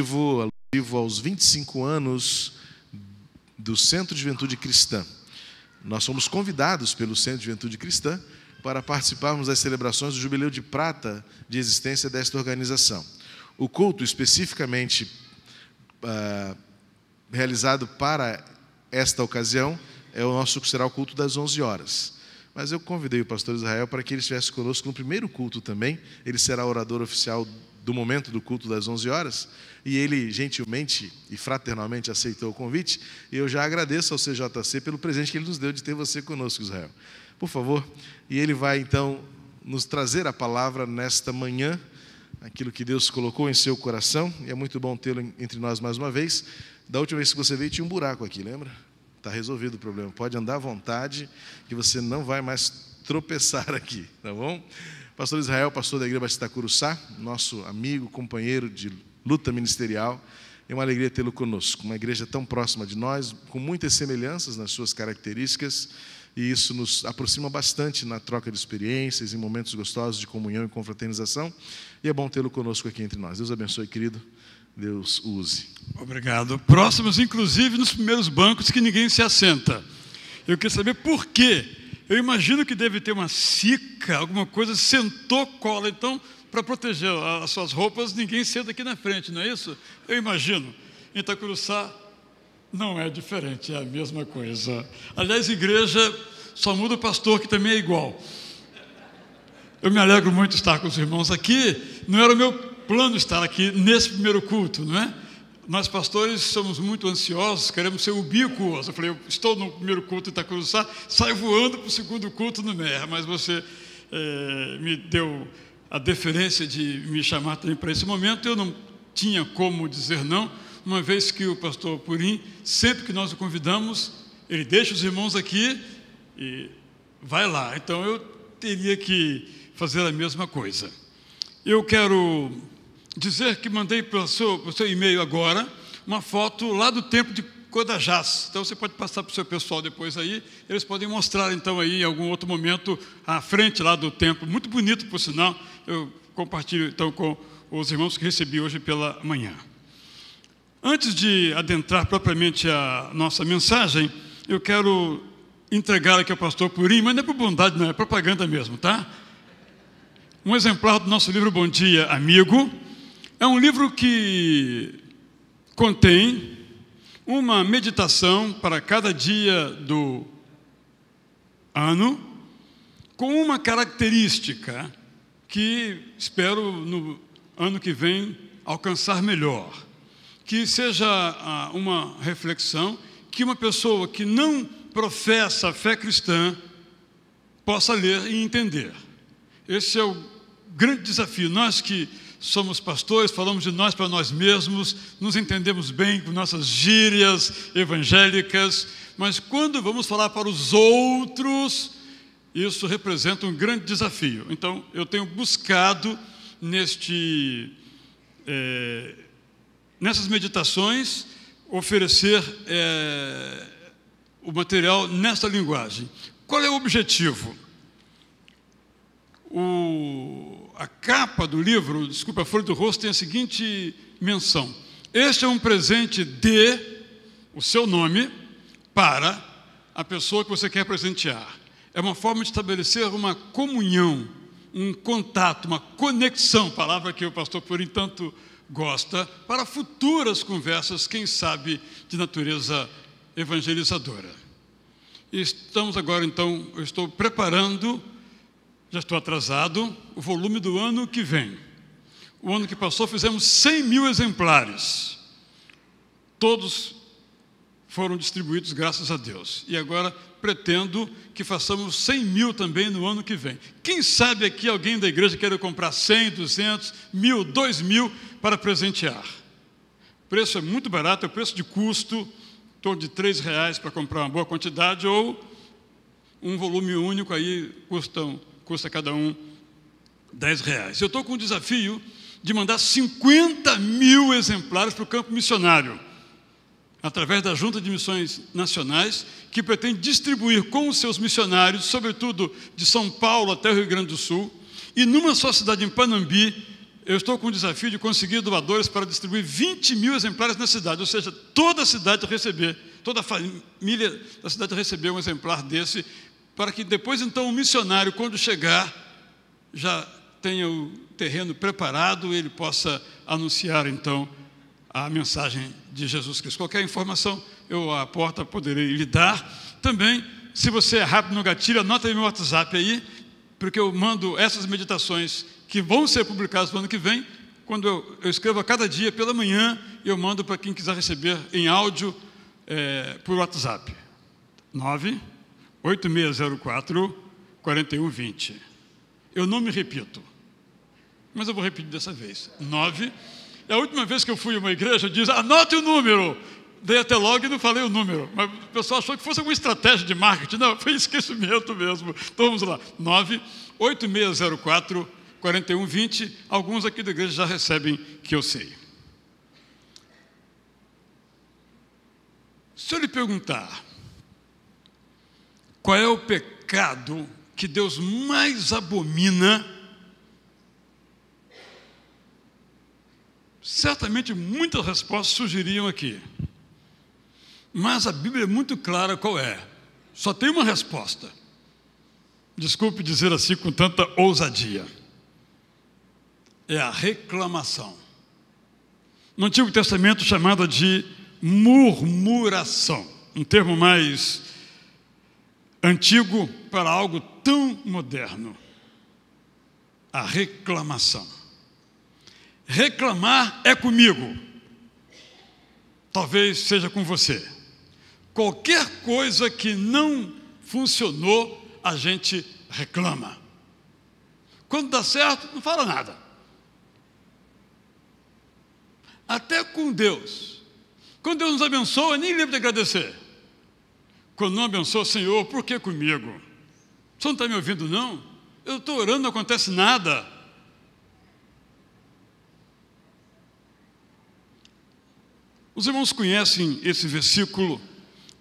motivo alusivo aos 25 anos do Centro de Juventude Cristã. Nós fomos convidados pelo Centro de Juventude Cristã para participarmos das celebrações do Jubileu de Prata de existência desta organização. O culto, especificamente uh, realizado para esta ocasião, é o nosso será o culto das 11 horas. Mas eu convidei o pastor Israel para que ele estivesse conosco no primeiro culto também. Ele será orador oficial do momento do culto das 11 horas, e ele gentilmente e fraternalmente aceitou o convite. E eu já agradeço ao CJC pelo presente que ele nos deu de ter você conosco, Israel. Por favor, e ele vai então nos trazer a palavra nesta manhã, aquilo que Deus colocou em seu coração, e é muito bom tê-lo entre nós mais uma vez. Da última vez que você veio, tinha um buraco aqui, lembra? Está resolvido o problema. Pode andar à vontade, que você não vai mais tropeçar aqui, tá bom? Pastor Israel, pastor da Igreja Batista Curuçá, nosso amigo, companheiro de luta ministerial. É uma alegria tê-lo conosco. Uma igreja tão próxima de nós, com muitas semelhanças nas suas características, e isso nos aproxima bastante na troca de experiências, em momentos gostosos de comunhão e confraternização. E é bom tê-lo conosco aqui entre nós. Deus abençoe, querido. Deus use. Obrigado. Próximos, inclusive, nos primeiros bancos que ninguém se assenta. Eu queria saber por quê eu imagino que deve ter uma cica, alguma coisa, sentou cola. Então, para proteger as suas roupas, ninguém senta aqui na frente, não é isso? Eu imagino. Em Itacuruçá não é diferente, é a mesma coisa. Aliás, igreja só muda o pastor, que também é igual. Eu me alegro muito de estar com os irmãos aqui. Não era o meu plano estar aqui nesse primeiro culto, não é? nós pastores somos muito ansiosos, queremos ser ubiquos. Eu falei, eu estou no primeiro culto em Itacuruçá, saio voando para o segundo culto no Merra, mas você é, me deu a deferência de me chamar também para esse momento, eu não tinha como dizer não, uma vez que o pastor Purim, sempre que nós o convidamos, ele deixa os irmãos aqui e vai lá. Então eu teria que fazer a mesma coisa. Eu quero dizer que mandei para o seu, seu e-mail agora uma foto lá do tempo de Codajás. Então você pode passar para o seu pessoal depois aí, eles podem mostrar então aí em algum outro momento a frente lá do templo, muito bonito por sinal. Eu compartilho então com os irmãos que recebi hoje pela manhã. Antes de adentrar propriamente a nossa mensagem, eu quero entregar aqui ao pastor Purim, mas não é por bondade, não, é propaganda mesmo, tá? Um exemplar do nosso livro Bom Dia, Amigo, é um livro que contém uma meditação para cada dia do ano, com uma característica que espero no ano que vem alcançar melhor. Que seja ah, uma reflexão que uma pessoa que não professa a fé cristã possa ler e entender. Esse é o grande desafio. Nós que somos pastores, falamos de nós para nós mesmos, nos entendemos bem com nossas gírias evangélicas, mas quando vamos falar para os outros, isso representa um grande desafio. Então, eu tenho buscado neste, é, nessas meditações oferecer é, o material nessa linguagem. Qual é o objetivo? O, a capa do livro, desculpa, a folha do rosto tem a seguinte menção: Este é um presente de o seu nome para a pessoa que você quer presentear. É uma forma de estabelecer uma comunhão, um contato, uma conexão, palavra que o pastor por entanto gosta, para futuras conversas, quem sabe, de natureza evangelizadora. Estamos agora então, eu estou preparando já estou atrasado, o volume do ano que vem. O ano que passou fizemos 100 mil exemplares. Todos foram distribuídos, graças a Deus. E agora pretendo que façamos 100 mil também no ano que vem. Quem sabe aqui alguém da igreja queira comprar 100, 200, mil, 2 mil para presentear. O preço é muito barato, é o preço de custo, em torno de 3 reais para comprar uma boa quantidade ou um volume único aí custam custa cada um 10 reais. Eu estou com o desafio de mandar 50 mil exemplares para o campo missionário, através da Junta de Missões Nacionais, que pretende distribuir com os seus missionários, sobretudo de São Paulo até o Rio Grande do Sul, e numa só cidade em Panambi, eu estou com o desafio de conseguir doadores para distribuir 20 mil exemplares na cidade, ou seja, toda a cidade receber, toda a família da cidade receber um exemplar desse para que depois então o missionário, quando chegar, já tenha o terreno preparado, ele possa anunciar então a mensagem de Jesus Cristo. Qualquer informação eu à porta poderei lhe dar. Também, se você é rápido no gatilho, anota aí meu WhatsApp aí, porque eu mando essas meditações que vão ser publicadas no ano que vem. Quando eu, eu escrevo a cada dia pela manhã, eu mando para quem quiser receber em áudio é, por WhatsApp. 9 8604 4120. Eu não me repito, mas eu vou repetir dessa vez. 9. É a última vez que eu fui a uma igreja, diz: anote o número. Dei até logo e não falei o número. Mas o pessoal achou que fosse alguma estratégia de marketing. Não, foi esquecimento mesmo. Então vamos lá. 9 8604 4120. Alguns aqui da igreja já recebem que eu sei. Se eu lhe perguntar, qual é o pecado que Deus mais abomina? Certamente muitas respostas surgiriam aqui. Mas a Bíblia é muito clara qual é. Só tem uma resposta. Desculpe dizer assim com tanta ousadia. É a reclamação. No Antigo Testamento chamada de murmuração, um termo mais antigo para algo tão moderno. A reclamação. Reclamar é comigo. Talvez seja com você. Qualquer coisa que não funcionou, a gente reclama. Quando dá certo, não fala nada. Até com Deus. Quando Deus nos abençoa, nem lembro de agradecer. Quando não abençoa, Senhor, por que comigo? Você não está me ouvindo, não? Eu estou orando, não acontece nada. Os irmãos conhecem esse versículo?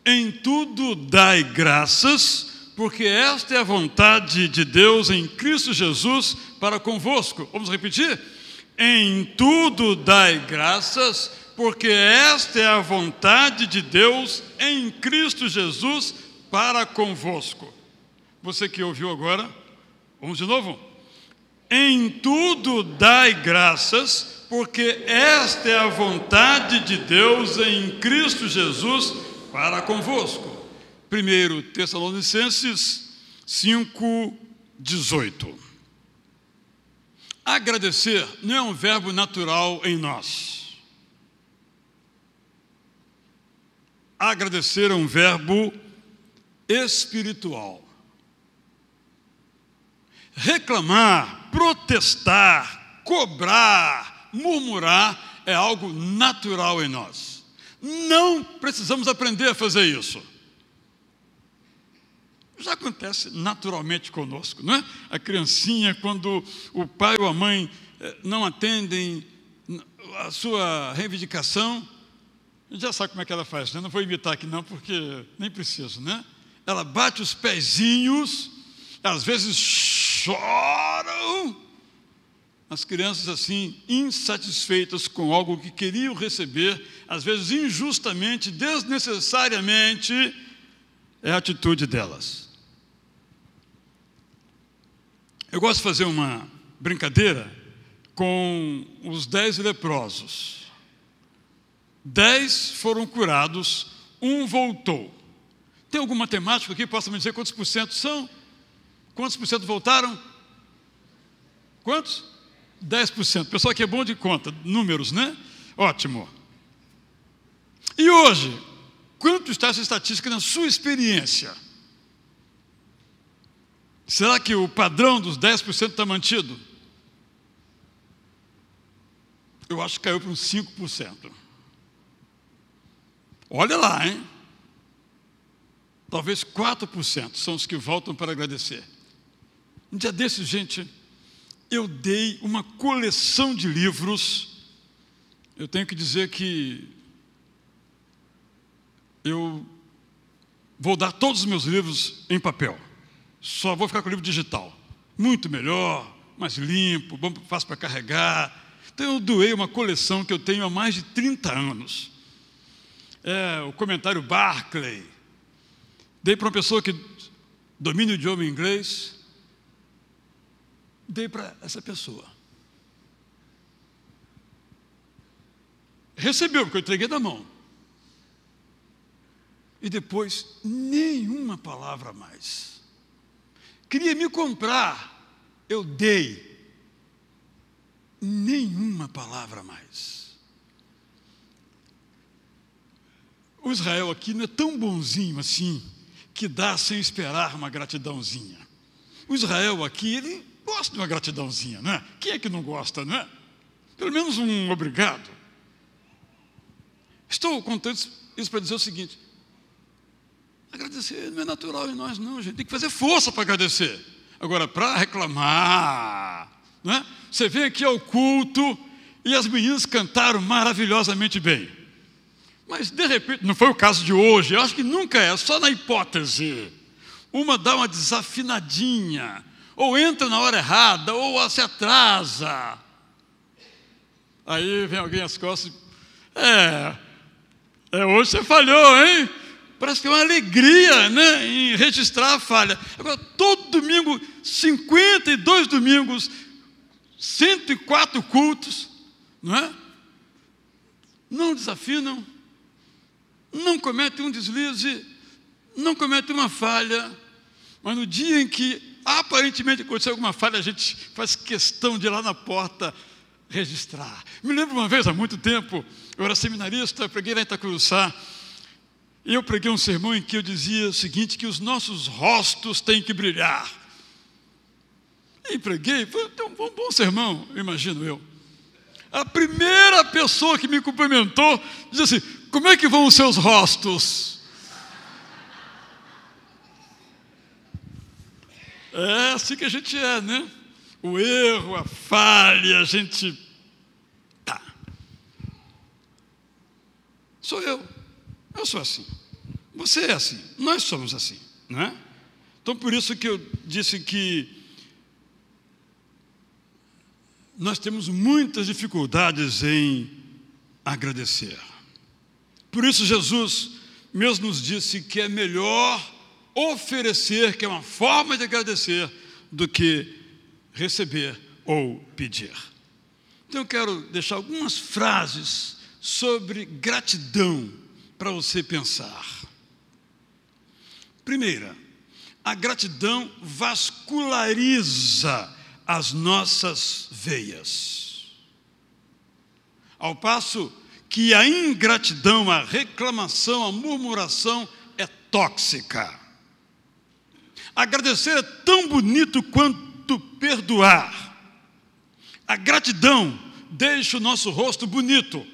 Em tudo dai graças, porque esta é a vontade de Deus em Cristo Jesus para convosco. Vamos repetir? Em tudo dai graças, porque esta é a vontade de Deus em Cristo Jesus para convosco. Você que ouviu agora, vamos de novo. Em tudo dai graças, porque esta é a vontade de Deus em Cristo Jesus para convosco. Primeiro Tessalonicenses 5, 18. Agradecer não é um verbo natural em nós agradecer é um verbo espiritual. Reclamar, protestar, cobrar, murmurar é algo natural em nós. Não precisamos aprender a fazer isso. Já acontece naturalmente conosco, não é? A criancinha, quando o pai ou a mãe eh, não atendem a sua reivindicação, a gente já sabe como é que ela faz, né? Não vou imitar aqui não, porque nem preciso, né? Ela bate os pezinhos, às vezes choram. As crianças assim, insatisfeitas com algo que queriam receber, às vezes injustamente, desnecessariamente, é a atitude delas. Eu gosto de fazer uma brincadeira com os dez leprosos. Dez foram curados, um voltou. Tem algum matemático aqui que possa me dizer quantos por cento são? Quantos por cento voltaram? Quantos? 10%. Pessoal que é bom de conta, números, né? Ótimo. E hoje, quanto está essa estatística na sua experiência? Será que o padrão dos 10% está mantido? Eu acho que caiu para uns 5%. Olha lá, hein? Talvez 4% são os que voltam para agradecer. Um dia desses, gente, eu dei uma coleção de livros. Eu tenho que dizer que eu vou dar todos os meus livros em papel. Só vou ficar com o livro digital. Muito melhor, mais limpo, fácil para carregar. Então eu doei uma coleção que eu tenho há mais de 30 anos é, o comentário Barclay. Dei para uma pessoa que domina o idioma inglês, dei para essa pessoa. Recebeu, porque eu entreguei da mão. E depois, nenhuma palavra mais. Queria me comprar, eu dei. Nenhuma palavra mais. o Israel aqui não é tão bonzinho assim que dá sem esperar uma gratidãozinha. O Israel aqui, ele gosta de uma gratidãozinha, não é? Quem é que não gosta, não é? Pelo menos um obrigado. Estou contando isso para dizer o seguinte: agradecer não é natural em nós, não, gente. Tem que fazer força para agradecer. Agora, para reclamar, não é? Você vem aqui ao culto e as meninas cantaram maravilhosamente bem. Mas, de repente, não foi o caso de hoje, eu acho que nunca é, só na hipótese. Uma dá uma desafinadinha, ou entra na hora errada, ou se atrasa. Aí vem alguém às costas é, é hoje você falhou, hein? Parece que é uma alegria né, em registrar a falha. Agora, todo domingo, 52 domingos, 104 cultos, não é? Não desafinam, não comete um deslize, não comete uma falha, mas no dia em que aparentemente aconteceu alguma falha, a gente faz questão de ir lá na porta registrar. Me lembro uma vez, há muito tempo, eu era seminarista, eu preguei lá em Itacuruçá, e eu preguei um sermão em que eu dizia o seguinte, que os nossos rostos têm que brilhar. E preguei, foi então, um bom, bom sermão, imagino eu. A primeira pessoa que me cumprimentou disse assim: Como é que vão os seus rostos? É assim que a gente é, né? O erro, a falha, a gente. Tá. Sou eu. Eu sou assim. Você é assim. Nós somos assim, né? Então, por isso que eu disse que nós temos muitas dificuldades em agradecer. Por isso, Jesus mesmo nos disse que é melhor oferecer, que é uma forma de agradecer, do que receber ou pedir. Então, eu quero deixar algumas frases sobre gratidão para você pensar. Primeira, a gratidão vasculariza as nossas veias. Ao passo que a ingratidão, a reclamação, a murmuração é tóxica. Agradecer é tão bonito quanto perdoar. A gratidão deixa o nosso rosto bonito.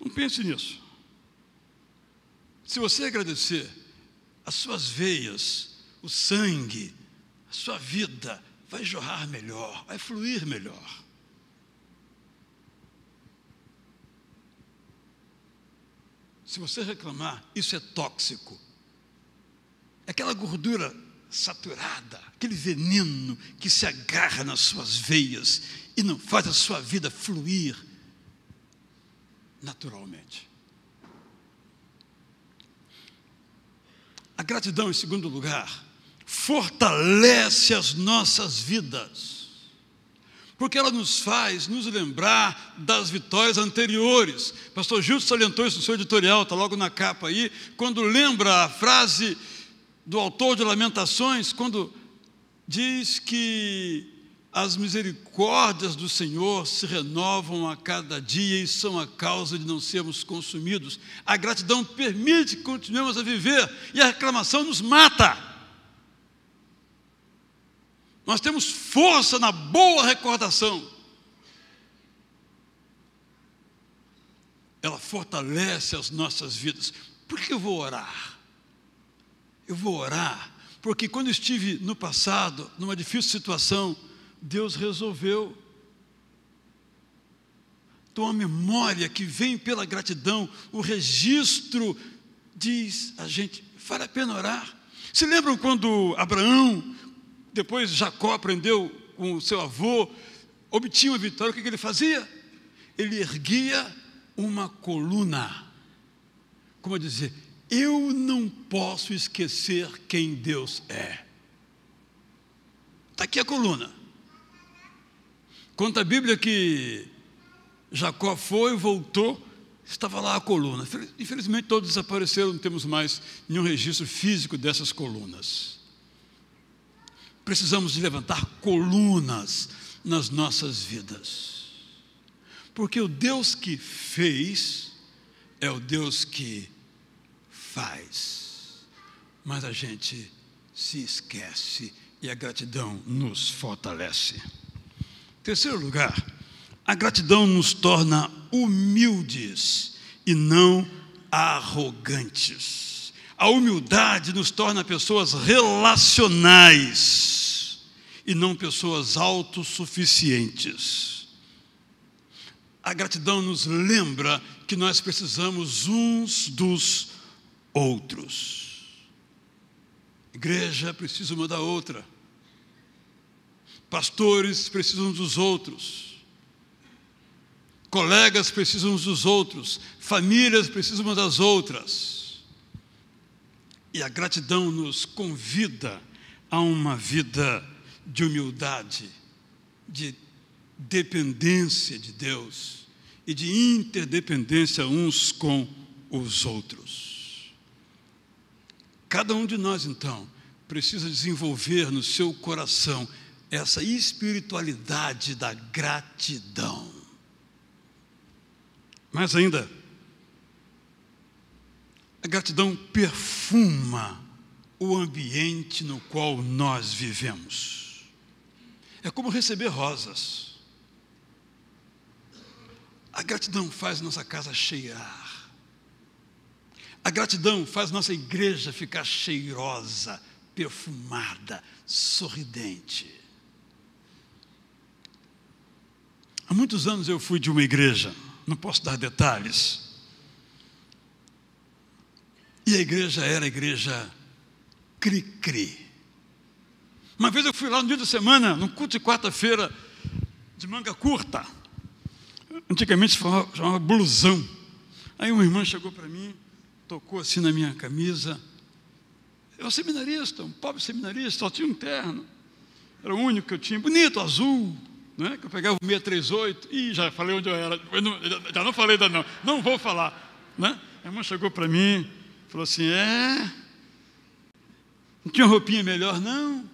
Não pense nisso. Se você agradecer, as suas veias o sangue, a sua vida vai jorrar melhor, vai fluir melhor. Se você reclamar, isso é tóxico. É aquela gordura saturada, aquele veneno que se agarra nas suas veias e não faz a sua vida fluir naturalmente. A gratidão, em segundo lugar, fortalece as nossas vidas, porque ela nos faz nos lembrar das vitórias anteriores. Pastor Justo salientou isso no seu editorial, está logo na capa aí, quando lembra a frase do autor de Lamentações, quando diz que as misericórdias do Senhor se renovam a cada dia e são a causa de não sermos consumidos. A gratidão permite que continuemos a viver e a reclamação nos mata. Nós temos força na boa recordação. Ela fortalece as nossas vidas. Por que eu vou orar? Eu vou orar, porque quando estive no passado, numa difícil situação, Deus resolveu. Então a memória que vem pela gratidão, o registro, diz a gente, vale a pena orar. Se lembram quando Abraão depois Jacó aprendeu com o seu avô, obtinha uma vitória, o que, ele fazia? Ele erguia uma coluna. Como a dizer, eu não posso esquecer quem Deus é. Está aqui a coluna. Conta a Bíblia que Jacó foi, voltou, estava lá a coluna. Infelizmente todos desapareceram, não temos mais nenhum registro físico dessas colunas precisamos levantar colunas nas nossas vidas. Porque o Deus que fez é o Deus que faz. Mas a gente se esquece e a gratidão nos fortalece. Terceiro lugar, a gratidão nos torna humildes e não arrogantes. A humildade nos torna pessoas relacionais e não pessoas autossuficientes. A gratidão nos lembra que nós precisamos uns dos outros. A igreja precisa uma da outra. Pastores precisam dos outros. Colegas precisam uns dos outros. Famílias precisam umas das outras e a gratidão nos convida a uma vida de humildade, de dependência de Deus e de interdependência uns com os outros. Cada um de nós, então, precisa desenvolver no seu coração essa espiritualidade da gratidão. Mais ainda, a gratidão perfuma o ambiente no qual nós vivemos. É como receber rosas. A gratidão faz nossa casa cheirar. A gratidão faz nossa igreja ficar cheirosa, perfumada, sorridente. Há muitos anos eu fui de uma igreja, não posso dar detalhes, e a igreja era a igreja cri-cri. Uma vez eu fui lá no dia de semana, no culto de quarta-feira, de manga curta. Antigamente se chamava, chamava blusão. Aí uma irmã chegou para mim, tocou assim na minha camisa. Eu era seminarista, um pobre seminarista, só tinha um terno. Era o único que eu tinha, bonito, azul, né? que eu pegava o 638. Ih, já falei onde eu era. Eu não, já não falei ainda não, não vou falar. Né? A irmã chegou para mim, Falou assim: é. Não tinha roupinha melhor, não.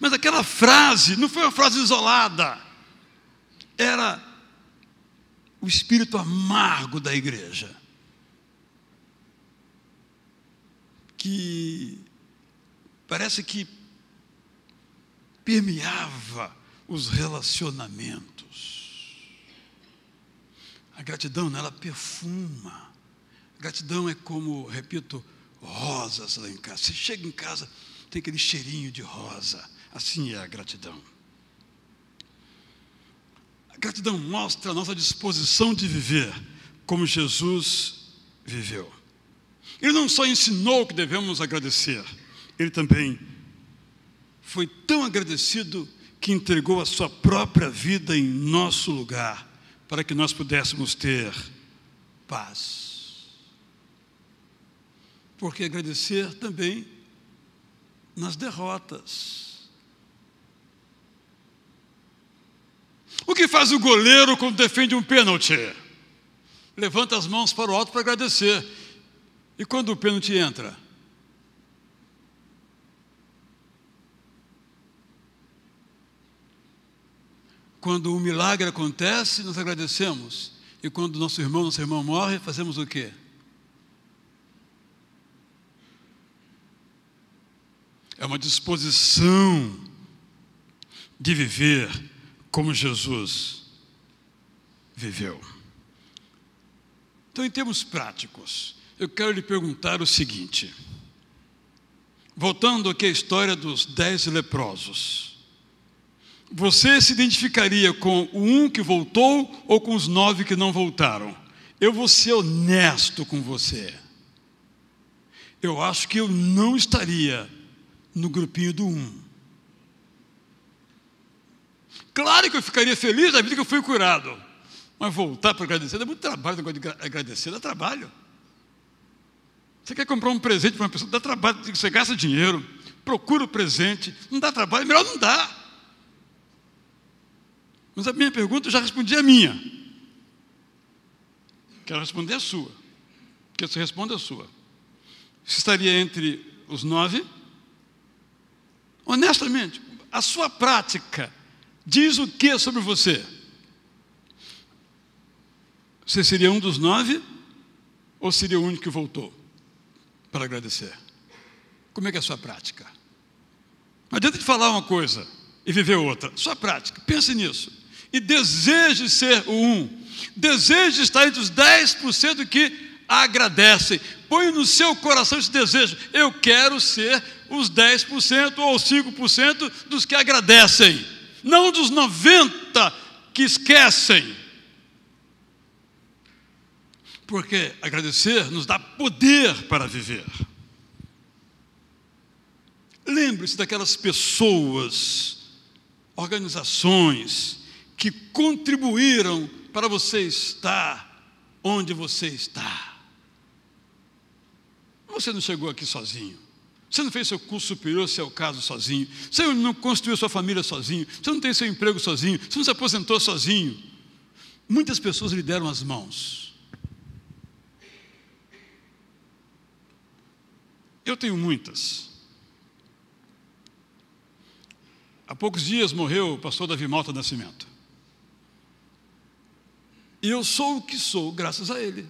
Mas aquela frase não foi uma frase isolada. Era o espírito amargo da igreja. Que parece que permeava os relacionamentos. A gratidão, ela perfuma Gratidão é como, repito, rosas lá em casa. Você chega em casa, tem aquele cheirinho de rosa. Assim é a gratidão. A gratidão mostra a nossa disposição de viver como Jesus viveu. Ele não só ensinou que devemos agradecer, ele também foi tão agradecido que entregou a sua própria vida em nosso lugar, para que nós pudéssemos ter paz porque agradecer também nas derrotas. O que faz o goleiro quando defende um pênalti? Levanta as mãos para o alto para agradecer. E quando o pênalti entra? Quando um milagre acontece, nós agradecemos. E quando nosso irmão, nossa irmã morre, fazemos o quê? uma disposição de viver como Jesus viveu. Então, em termos práticos, eu quero lhe perguntar o seguinte. Voltando aqui à história dos dez leprosos. Você se identificaria com o um que voltou ou com os nove que não voltaram? Eu vou ser honesto com você. Eu acho que eu não estaria no grupinho do um. Claro que eu ficaria feliz na vida que eu fui curado. Mas voltar para agradecer dá muito trabalho, negócio de agradecer dá trabalho. Você quer comprar um presente para uma pessoa, dá trabalho, você gasta dinheiro, procura o presente, não dá trabalho, melhor não dá. Mas a minha pergunta eu já respondi a minha. Quero responder a sua. Porque você responde a sua. Você estaria entre os nove honestamente, a sua prática diz o que sobre você? Você seria um dos nove ou seria o único que voltou para agradecer? Como é que é a sua prática? Não adianta de falar uma coisa e viver outra. Sua prática, pense nisso. E deseje ser o um. Deseje estar entre os 10% que agradece, põe no seu coração esse desejo. Eu quero ser os 10% ou 5% dos que agradecem, não dos 90% que esquecem. Porque agradecer nos dá poder para viver. Lembre-se daquelas pessoas, organizações que contribuíram para você estar onde você está você não chegou aqui sozinho. Você não fez seu curso superior, seu caso sozinho. Você não construiu sua família sozinho. Você não tem seu emprego sozinho. Você não se aposentou sozinho. Muitas pessoas lhe deram as mãos. Eu tenho muitas. Há poucos dias morreu o pastor Davi Malta Nascimento. E eu sou o que sou, graças a ele.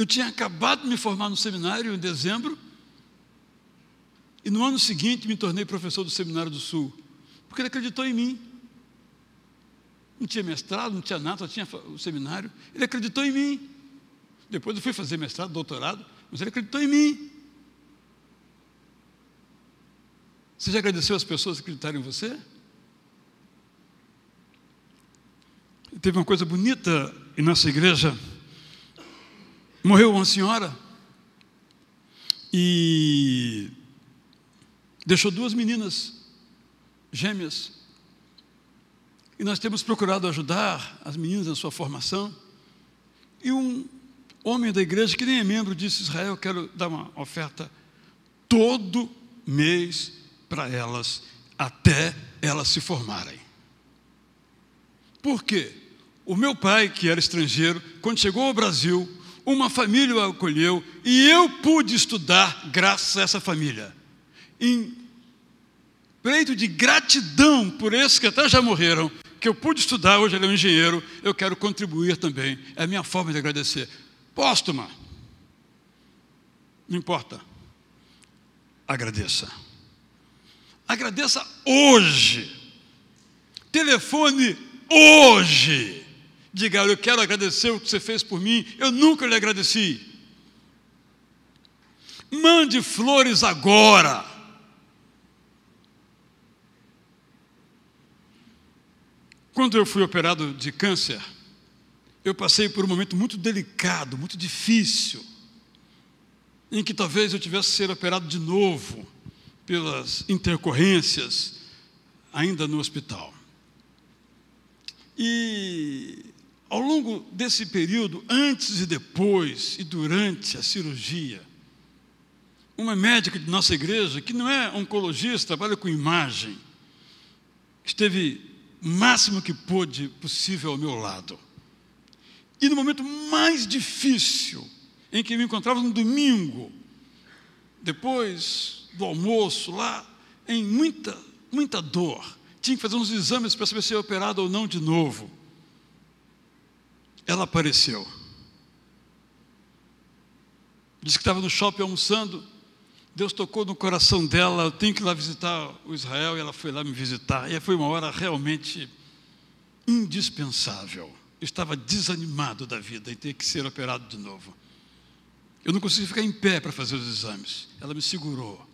Eu tinha acabado de me formar no seminário em dezembro, e no ano seguinte me tornei professor do Seminário do Sul, porque ele acreditou em mim. Não tinha mestrado, não tinha nada, só tinha o seminário. Ele acreditou em mim. Depois eu fui fazer mestrado, doutorado, mas ele acreditou em mim. Você já agradeceu as pessoas que acreditaram em você? teve uma coisa bonita em nossa igreja Morreu uma senhora e deixou duas meninas gêmeas. E nós temos procurado ajudar as meninas na sua formação. E um homem da igreja, que nem é membro, disse: Israel, eu quero dar uma oferta todo mês para elas, até elas se formarem. Por quê? O meu pai, que era estrangeiro, quando chegou ao Brasil, uma família o acolheu e eu pude estudar graças a essa família. Em pleito de gratidão por esses que até já morreram, que eu pude estudar, hoje ele é um engenheiro, eu quero contribuir também. É a minha forma de agradecer. Póstuma. Não importa. Agradeça. Agradeça hoje. Telefone hoje Diga, eu quero agradecer o que você fez por mim, eu nunca lhe agradeci. Mande flores agora. Quando eu fui operado de câncer, eu passei por um momento muito delicado, muito difícil, em que talvez eu tivesse ser operado de novo pelas intercorrências ainda no hospital. E ao longo desse período, antes e depois e durante a cirurgia, uma médica de nossa igreja, que não é oncologista, trabalha com imagem, esteve o máximo que pôde possível ao meu lado. E no momento mais difícil, em que me encontrava no domingo, depois do almoço, lá, em muita, muita dor, tinha que fazer uns exames para saber se era operado ou não de novo ela apareceu. Diz que estava no shopping almoçando, Deus tocou no coração dela, eu tenho que ir lá visitar o Israel, e ela foi lá me visitar. E foi uma hora realmente indispensável. Eu estava desanimado da vida e ter que ser operado de novo. Eu não consegui ficar em pé para fazer os exames. Ela me segurou.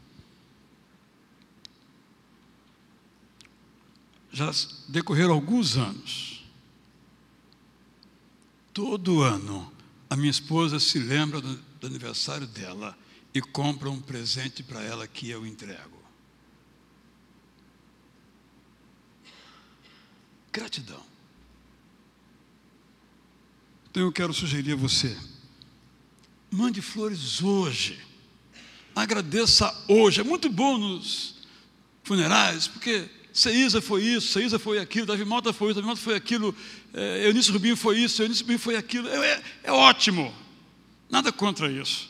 Já decorreram alguns anos. Todo ano, a minha esposa se lembra do, do aniversário dela e compra um presente para ela que eu entrego. Gratidão. Então eu quero sugerir a você: mande flores hoje. Agradeça hoje. É muito bom nos funerais, porque Seiza foi isso, Seiza foi aquilo, Davi Mota foi isso, Davi Mota foi aquilo, é, Eunice Rubinho foi isso, Eunice Rubinho foi aquilo. É, é ótimo, nada contra isso.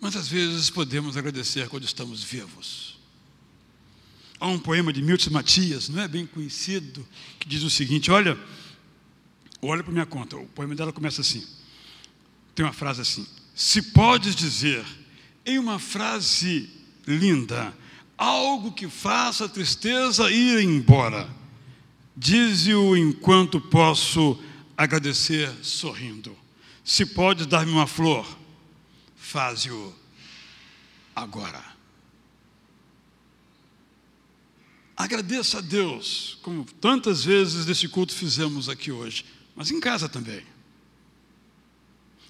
Mas às vezes podemos agradecer quando estamos vivos. Há um poema de Milton Matias, não é bem conhecido, que diz o seguinte: olha, olha para minha conta, o poema dela começa assim. Tem uma frase assim: Se podes dizer em uma frase linda, algo que faça a tristeza ir embora. Dize-o enquanto posso agradecer sorrindo. Se pode dar-me uma flor, faze-o agora. Agradeça a Deus, como tantas vezes nesse culto fizemos aqui hoje, mas em casa também.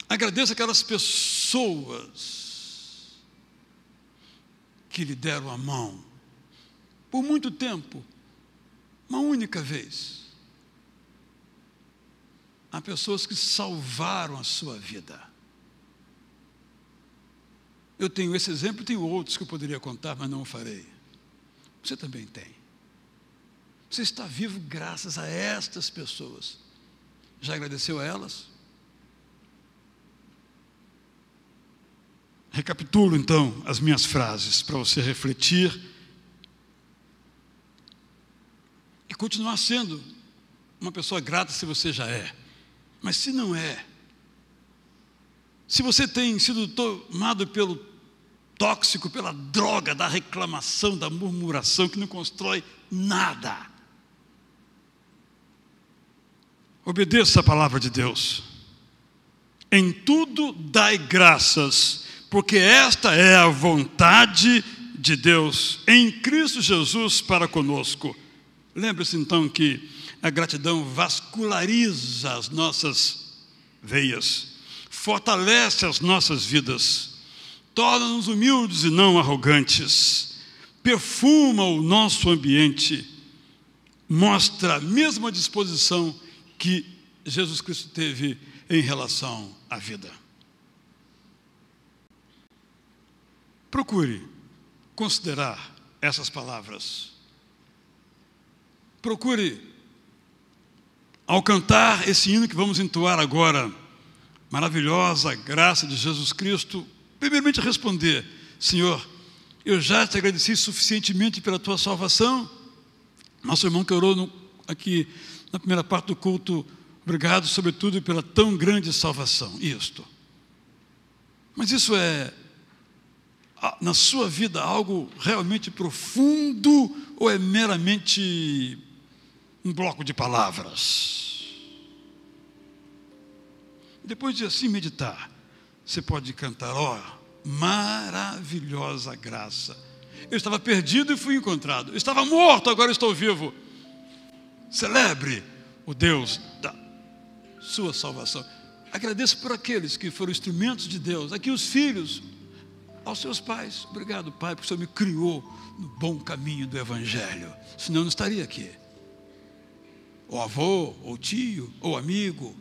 Agradeça aquelas pessoas que lhe deram a mão. Por muito tempo, uma única vez. Há pessoas que salvaram a sua vida. Eu tenho esse exemplo, tenho outros que eu poderia contar, mas não o farei. Você também tem. Você está vivo graças a estas pessoas. Já agradeceu a elas? Recapitulo então as minhas frases para você refletir e continuar sendo uma pessoa grata se você já é. Mas se não é, se você tem sido tomado pelo tóxico, pela droga da reclamação, da murmuração, que não constrói nada, obedeça a palavra de Deus. Em tudo dai graças porque esta é a vontade de Deus em Cristo Jesus para conosco. Lembre-se então que a gratidão vasculariza as nossas veias, fortalece as nossas vidas, torna-nos humildes e não arrogantes, perfuma o nosso ambiente, mostra a mesma disposição que Jesus Cristo teve em relação à vida. Procure considerar essas palavras. Procure, ao cantar esse hino que vamos entoar agora, maravilhosa graça de Jesus Cristo, primeiramente responder: Senhor, eu já te agradeci suficientemente pela tua salvação. Nosso irmão que orou no, aqui na primeira parte do culto, obrigado sobretudo pela tão grande salvação. Isto. Mas isso é na sua vida algo realmente profundo ou é meramente um bloco de palavras? Depois de assim meditar, você pode cantar, ó, oh, maravilhosa graça. Eu estava perdido e fui encontrado. Eu estava morto, agora estou vivo. Celebre o Deus da sua salvação. Agradeço por aqueles que foram instrumentos de Deus, aqui os filhos, aos seus pais. Obrigado, Pai, porque o Senhor me criou no bom caminho do Evangelho. Senão eu não estaria aqui. Ou avô, ou tio, ou amigo,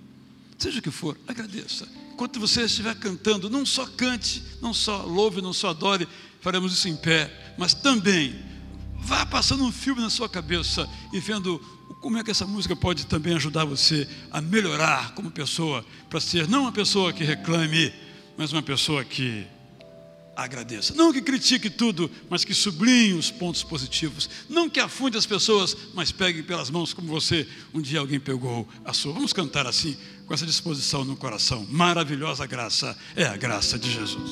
seja o que for, agradeça. Enquanto você estiver cantando, não só cante, não só louve, não só adore, faremos isso em pé, mas também vá passando um filme na sua cabeça e vendo como é que essa música pode também ajudar você a melhorar como pessoa, para ser não uma pessoa que reclame, mas uma pessoa que agradeça. Não que critique tudo, mas que sublinhe os pontos positivos. Não que afunde as pessoas, mas pegue pelas mãos como você um dia alguém pegou a sua. Vamos cantar assim, com essa disposição no coração. Maravilhosa graça é a graça de Jesus.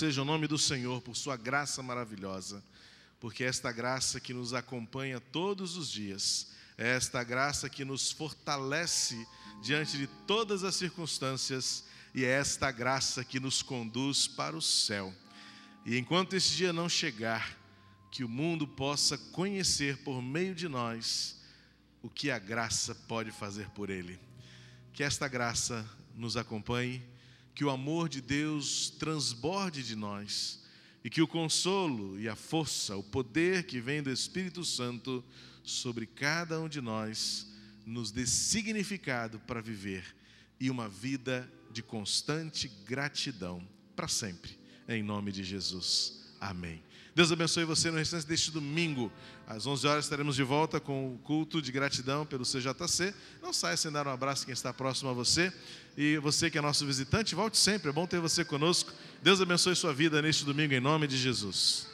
seja o nome do Senhor por sua graça maravilhosa, porque é esta graça que nos acompanha todos os dias, é esta graça que nos fortalece diante de todas as circunstâncias e é esta graça que nos conduz para o céu. E enquanto esse dia não chegar, que o mundo possa conhecer por meio de nós o que a graça pode fazer por ele. Que esta graça nos acompanhe que o amor de Deus transborde de nós e que o consolo e a força, o poder que vem do Espírito Santo sobre cada um de nós nos dê significado para viver e uma vida de constante gratidão para sempre. Em nome de Jesus. Amém. Deus abençoe você no restante deste domingo. Às 11 horas estaremos de volta com o culto de gratidão pelo CJC. Não saia sem dar um abraço a quem está próximo a você. E você que é nosso visitante, volte sempre. É bom ter você conosco. Deus abençoe sua vida neste domingo, em nome de Jesus.